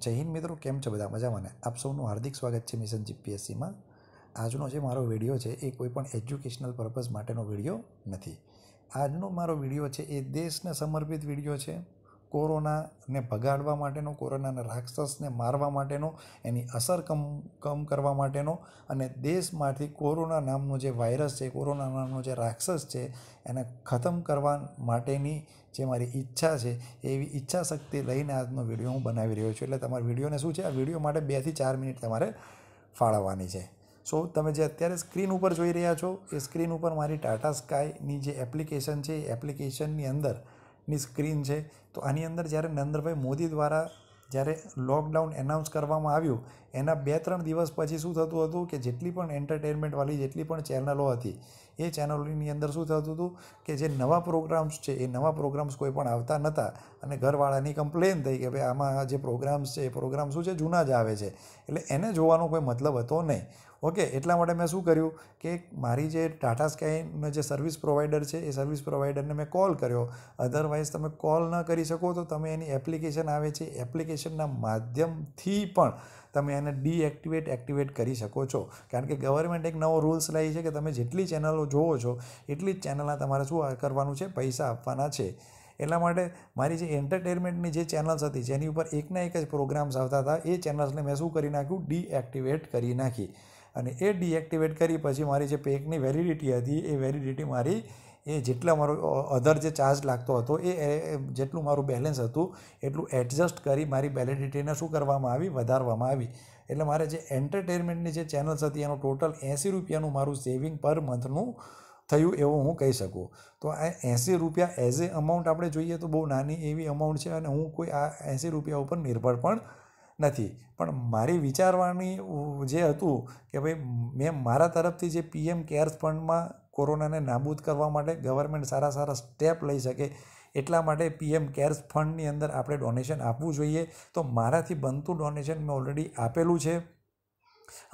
જય હિન્દ મિત્રો કેમ છો બધા મજામાં ને આપ સૌનું હાર્દિક સ્વાગત છે મિશન જીપીએસસીમાં આજનો જે મારો વિડીયો છે એ કોઈપણ એજ્યુકેશનલ પર્પઝ માટેનો વિડીયો નથી આજનો મારો વિડીયો છે એ દેશને સમર્પિત વિડીયો છે કોરોનાને ભગાડવા માટેનો કોરોનાના રાક્ષસને મારવા માટેનો એની અસર કમ કમ કરવા માટેનો અને દેશમાંથી કોરોના નામનો જે વાયરસ છે કોરોના નામનો જે રાક્ષસ છે એને ખતમ કરવા માટેની જે મારી ઈચ્છા છે એવી ઈચ્છા શક્તિ લઈને આજનો વિડીયો હું બનાવી રહ્યો છું એટલે તમારા વિડીયોને શું છે આ વિડીયો માટે બેથી ચાર મિનિટ તમારે ફાળવવાની છે સો તમે જે અત્યારે સ્ક્રીન ઉપર જોઈ રહ્યા છો એ સ્ક્રીન ઉપર મારી ટાટા સ્કાયની જે એપ્લિકેશન છે એ એપ્લિકેશનની અંદર ની સ્ક્રીન છે તો આની અંદર જ્યારે નરેન્દ્રભાઈ મોદી દ્વારા જ્યારે લોકડાઉન એનાઉન્સ કરવામાં આવ્યું એના બે ત્રણ દિવસ પછી શું થતું હતું કે જેટલી પણ એન્ટરટેનમેન્ટવાળી જેટલી પણ ચેનલો હતી એ ચેનલોની અંદર શું થતું હતું કે જે નવા પ્રોગ્રામ્સ છે એ નવા પ્રોગ્રામ્સ કોઈ પણ આવતા નહોતા અને ઘરવાળાની કમ્પ્લેન થઈ કે ભાઈ આમાં જે પ્રોગ્રામ્સ છે એ પ્રોગ્રામ શું છે જૂના જ આવે છે એટલે એને જોવાનો કોઈ મતલબ હતો નહીં ઓકે એટલા માટે મેં શું કર્યું કે મારી જે ટાટા સ્કાયનો જે સર્વિસ પ્રોવાઈડર છે એ સર્વિસ પ્રોવાઈડરને મેં કોલ કર્યો અધરવાઇઝ તમે કોલ ન કરી શકો તો તમે એની એપ્લિકેશન આવે છે એપ્લિકેશનના માધ્યમથી પણ તમે એને ડીએક્ટિવેટ એક્ટિવેટ કરી શકો છો કારણ કે ગવર્મેન્ટ એક નવો રૂલ્સ લાવી છે કે તમે જેટલી ચેનલો જુઓ છો એટલી જ ચેનલના તમારે શું કરવાનું છે પૈસા આપવાના છે એટલા માટે મારી જે એન્ટરટેનમેન્ટની જે ચેનલ્સ હતી જેની ઉપર એકના એક જ પ્રોગ્રામ્સ આવતા હતા એ ચેનલ્સને મેં શું કરી નાખ્યું ડીએક્ટિવેટ કરી નાખી અને એ ડીએક્ટિવેટ કરી પછી મારી જે પેકની વેલિડિટી હતી એ વેલિડિટી મારી એ જેટલા મારો અધર જે ચાર્જ લાગતો હતો એ જેટલું મારું બેલેન્સ હતું એટલું એડજસ્ટ કરી મારી બેલેડિટીને શું કરવામાં આવી વધારવામાં આવી એટલે મારે જે એન્ટરટેનમેન્ટની જે ચેનલ્સ હતી એનું ટોટલ એંસી રૂપિયાનું મારું સેવિંગ પર મંથનું થયું એવું હું કહી શકું તો આ એંસી રૂપિયા એઝ એ અમાઉન્ટ આપણે જોઈએ તો બહુ નાની એવી અમાઉન્ટ છે અને હું કોઈ આ એંસી રૂપિયા ઉપર નિર્ભર પણ નથી પણ મારી વિચારવાની જે હતું કે ભાઈ મેં મારા તરફથી જે પીએમ કેર્સ ફંડમાં કોરોનાને નાબૂદ કરવા માટે ગવર્મેન્ટ સારા સારા સ્ટેપ લઈ શકે એટલા માટે પીએમ કેર્સ ફંડની અંદર આપણે ડોનેશન આપવું જોઈએ તો મારાથી બનતું ડોનેશન મેં ઓલરેડી આપેલું છે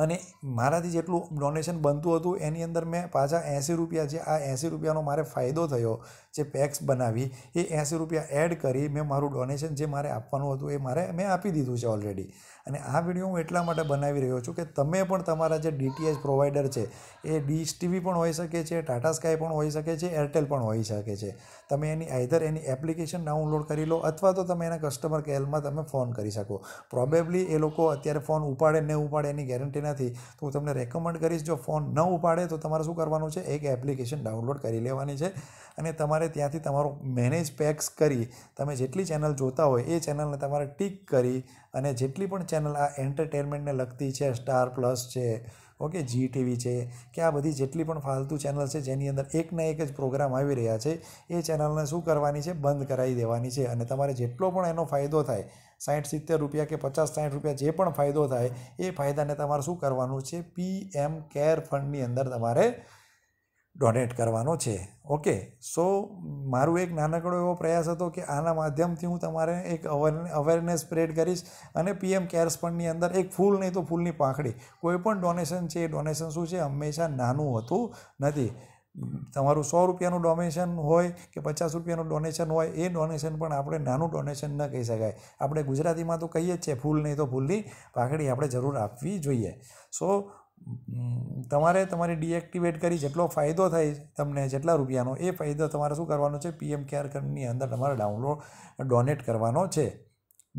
અને મારાથી જેટલું ડોનેશન બનતું હતું એની અંદર મેં પાછા એંસી રૂપિયા જે આ એંસી રૂપિયાનો મારે ફાયદો થયો જે પેક્સ બનાવી એ એંસી રૂપિયા એડ કરી મેં મારું ડોનેશન જે મારે આપવાનું હતું એ મારે મેં આપી દીધું છે ઓલરેડી અને આ વિડીયો હું એટલા માટે બનાવી રહ્યો છું કે તમે પણ તમારા જે ડીટીએચ પ્રોવાઈડર છે એ ડીશ ટીવી પણ હોઈ શકે છે ટાટા સ્કાય પણ હોઈ શકે છે એરટેલ પણ હોઈ શકે છે તમે એની આઈધર એની એપ્લિકેશન ડાઉનલોડ કરી લો અથવા તો તમે એના કસ્ટમર કેરમાં તમે ફોન કરી શકો પ્રોબેબલી એ લોકો અત્યારે ફોન ઉપાડે ને ઉપાડે એની ગેરંટી ગેરંટી નથી તો હું તમને રેકમેન્ડ કરીશ જો ફોન ન ઉપાડે તો તમારે શું કરવાનું છે એક એપ્લિકેશન ડાઉનલોડ કરી લેવાની છે અને તમારે ત્યાંથી તમારું મેનેજ પેક્સ કરી તમે જેટલી ચેનલ જોતા હોય એ ચેનલને તમારે ટીક કરી અને જેટલી પણ ચેનલ આ એન્ટરટેનમેન્ટને લગતી છે સ્ટાર પ્લસ છે ઓકે જી ટીવી છે કે આ બધી જેટલી પણ ફાલતુ ચેનલ છે જેની અંદર એકના એક જ પ્રોગ્રામ આવી રહ્યા છે એ ચેનલને શું કરવાની છે બંધ કરાવી દેવાની છે અને તમારે જેટલો પણ એનો ફાયદો થાય સાઠ સિત્તેર રૂપિયા કે પચાસ સાઠ રૂપિયા જે પણ ફાયદો થાય એ ફાયદાને તમારે શું કરવાનું છે પીએમ કેર ફંડની અંદર તમારે ડોનેટ કરવાનો છે ઓકે સો મારું એક નાનકડો એવો પ્રયાસ હતો કે આના માધ્યમથી હું તમારે એક અવેરનેસ સ્પ્રેડ કરીશ અને પીએમ કેર્સ ફંડની અંદર એક ફૂલ નહીં તો ફૂલની પાંખડી કોઈ પણ ડોનેશન છે એ ડોનેશન શું છે હંમેશા નાનું હોતું નથી તમારું સો રૂપિયાનું ડોનેશન હોય કે પચાસ રૂપિયાનું ડોનેશન હોય એ ડોનેશન પણ આપણે નાનું ડોનેશન ન કહી શકાય આપણે ગુજરાતીમાં તો કહીએ જ છે ફૂલ નહીં તો ફૂલની પાઘડી આપણે જરૂર આપવી જોઈએ સો તમારે તમારી ડીએક્ટિવેટ કરી જેટલો ફાયદો થાય તમને જેટલા રૂપિયાનો એ ફાયદો તમારે શું કરવાનો છે પીએમ કેર કરની અંદર તમારે ડાઉનલોડ ડોનેટ કરવાનો છે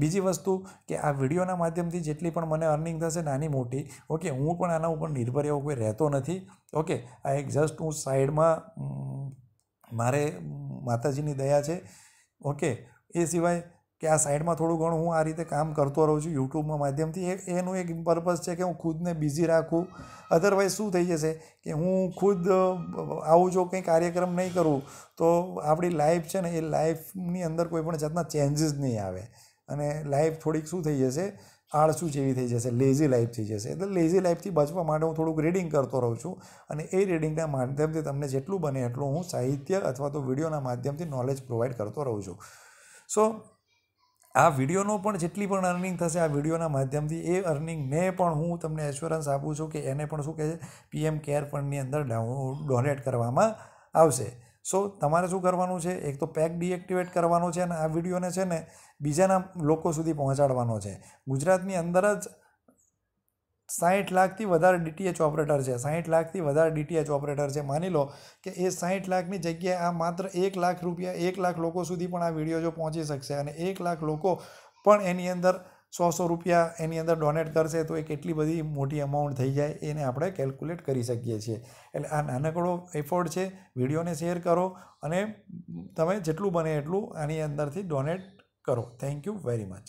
બીજી વસ્તુ કે આ વિડીયોના માધ્યમથી જેટલી પણ મને અર્નિંગ થશે નાની મોટી ઓકે હું પણ આના ઉપર નિર્ભર એવો કોઈ રહેતો નથી ઓકે આ એક જસ્ટ હું સાઈડમાં મારે માતાજીની દયા છે ઓકે એ સિવાય કે આ સાઈડમાં થોડું ઘણું હું આ રીતે કામ કરતો રહું છું યુટ્યુબમાં માધ્યમથી એનું એક પર્પઝ છે કે હું ખુદને બિઝી રાખું અધરવાઇઝ શું થઈ જશે કે હું ખુદ આવું જો કંઈ કાર્યક્રમ નહીં કરું તો આપણી લાઈફ છે ને એ લાઈફની અંદર કોઈ પણ જાતના ચેન્જીસ નહીં આવે અને લાઈફ થોડીક શું થઈ જશે આળસુ જેવી થઈ જશે લેઝી લાઈફ થઈ જશે એટલે લેઝી લાઈફથી બચવા માટે હું થોડુંક રીડિંગ કરતો રહું છું અને એ રીડિંગના માધ્યમથી તમને જેટલું બને એટલું હું સાહિત્ય અથવા તો વિડીયોના માધ્યમથી નોલેજ પ્રોવાઈડ કરતો રહું છું સો આ વિડીયોનો પણ જેટલી પણ અર્નિંગ થશે આ વિડીયોના માધ્યમથી એ અર્નિંગને પણ હું તમને એશ્યોરન્સ આપું છું કે એને પણ શું કહે છે પીએમ કેર ફંડની અંદર ડાઉન ડોનેટ કરવામાં આવશે સો તમારે શું કરવાનું છે એક તો પેક ડીએક્ટિવેટ કરવાનો છે અને આ વિડીયોને છે ને બીજાના લોકો સુધી પહોંચાડવાનો છે ગુજરાતની અંદર જ સાહીઠ લાખથી વધારે ડીટીએચ ઓપરેટર છે સાહીઠ લાખથી વધારે ડીટીએચ ઓપરેટર છે માની લો કે એ સાહીઠ લાખની જગ્યાએ આ માત્ર એક લાખ રૂપિયા એક લાખ લોકો સુધી પણ આ વિડીયો જો પહોંચી શકશે અને એક લાખ લોકો પણ એની અંદર સો સો રૂપિયા એની અંદર ડોનેટ કરશે તો એ કેટલી બધી મોટી અમાઉન્ટ થઈ જાય એને આપણે કેલ્ક્યુલેટ કરી શકીએ છીએ એટલે આ નાનકડો એફોર્ડ છે વિડીયોને શેર કરો અને તમે જેટલું બને એટલું આની અંદરથી ડોનેટ કરો થેન્ક યુ વેરી મચ